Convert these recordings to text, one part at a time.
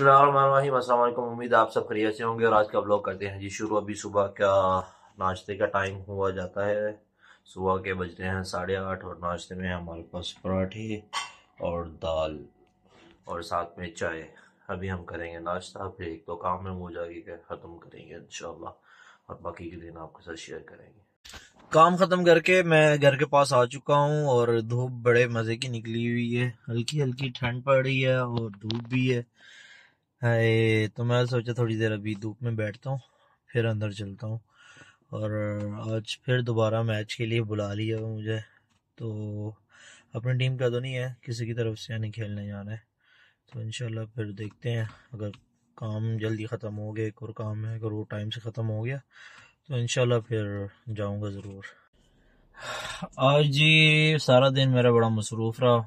अस्सलाम उम्मीद आप सब खरीद से होंगे और आज का ब्लॉग करते हैं जी शुरू अभी सुबह का नाश्ते का टाइम हुआ जाता है सुबह के बजते हैं साढ़े आठ और नाश्ते में हमारे पास पराठे और दाल और साथ में चाय अभी हम करेंगे नाश्ता फिर एक तो काम है वो जाके ख़त्म करेंगे इन और बाकी के दिन आपके साथ शेयर करेंगे काम ख़त्म करके मैं घर के पास आ चुका हूँ और धूप बड़े मज़े की निकली हुई है हल्की हल्की ठंड पड़ रही है और धूप भी है है तो मैं सोचा थोड़ी देर अभी धूप में बैठता हूँ फिर अंदर चलता हूँ और आज फिर दोबारा मैच के लिए बुला लिया मुझे तो अपनी टीम का तो नहीं है किसी की तरफ से यानी खेलने जाना है तो इन फिर देखते हैं अगर काम जल्दी ख़त्म हो गया एक और काम है अगर वो टाइम से ख़त्म हो गया तो इन फिर जाऊँगा ज़रूर आज जी सारा दिन मेरा बड़ा मसरूफ़ रहा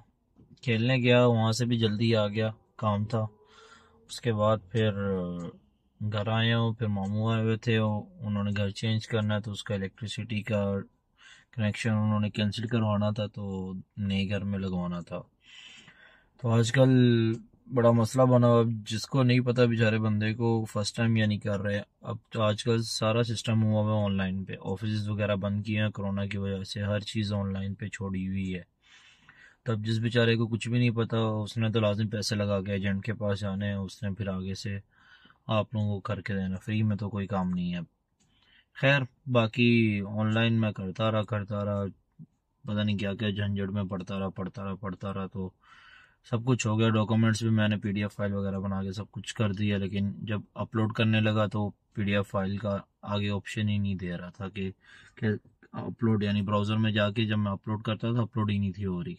खेलने गया वहाँ से भी जल्दी आ गया काम था उसके बाद फिर घर आया हूँ फिर मामू आए हुए थे उन्होंने घर चेंज करना है तो उसका इलेक्ट्रिसिटी का कनेक्शन उन्होंने कैंसिल करवाना था तो नए घर में लगवाना था तो आजकल बड़ा मसला बना अब जिसको नहीं पता बेचारे बंदे को फर्स्ट टाइम या नहीं कर रहे अब तो आजकल सारा सिस्टम हुआ हुआ ऑनलाइन पे ऑफिस वगैरह बंद किए हैं कोरोना की वजह से हर चीज़ ऑनलाइन पे छोड़ी हुई है तब जिस बेचारे को कुछ भी नहीं पता उसने तो लाजिम पैसे लगा के एजेंट के पास जाने हैं उसने फिर आगे से आप लोगों को करके देना फ्री में तो कोई काम नहीं है खैर बाकी ऑनलाइन मैं करता रहा करता रहा पता नहीं क्या क्या झंझट में पढ़ता रहा पढ़ता रहा पढ़ता रहा तो सब कुछ हो गया डॉक्यूमेंट्स भी मैंने पीडीएफ फाइल वगैरह बना के सब कुछ कर दिया लेकिन जब अपलोड करने लगा तो पीडीएफ फाइल का आगे ऑप्शन ही नहीं दे रहा था कि अपलोड यानी ब्राउज़र में जाके जब मैं अपलोड करता था अपलोड ही नहीं थी हो रही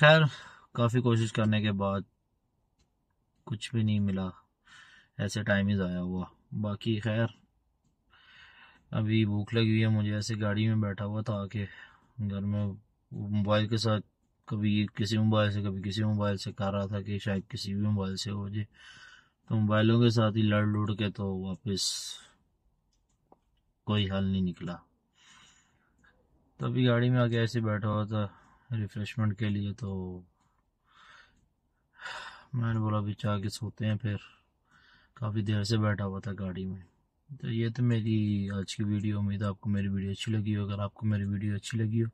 खैर काफ़ी कोशिश करने के बाद कुछ भी नहीं मिला ऐसे टाइम ही ज़ाया हुआ बाकी खैर अभी भूख लगी हुई है मुझे ऐसे गाड़ी में बैठा हुआ था कि घर में मोबाइल के साथ कभी किसी मोबाइल से कभी किसी मोबाइल से कह रहा था कि शायद किसी भी मोबाइल से हो जाए तो मोबाइलों के साथ ही लड़ लुड़ के तो वापस कोई हल नहीं निकला तो अभी गाड़ी में आके ऐसे बैठा हुआ था रिफ्रेशमेंट के लिए तो मैंने बोला अभी चाह के सोते हैं फिर काफ़ी देर से बैठा हुआ था गाड़ी में तो ये तो मेरी आज की वीडियो उम्मीद है आपको मेरी वीडियो अच्छी लगी हो अगर आपको मेरी वीडियो अच्छी लगी हो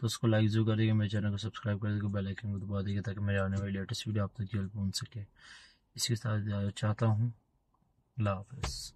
तो उसको लाइक जरूर करिएगा मेरे चैनल को सब्सक्राइब कर देगा बेल आइकन को दबा देगा ताकि मेरे आने वाली लेटेस्ट वीडियो आप तक जल्द पहुँच सके इसके साथ चाहता हूँ लाफिज़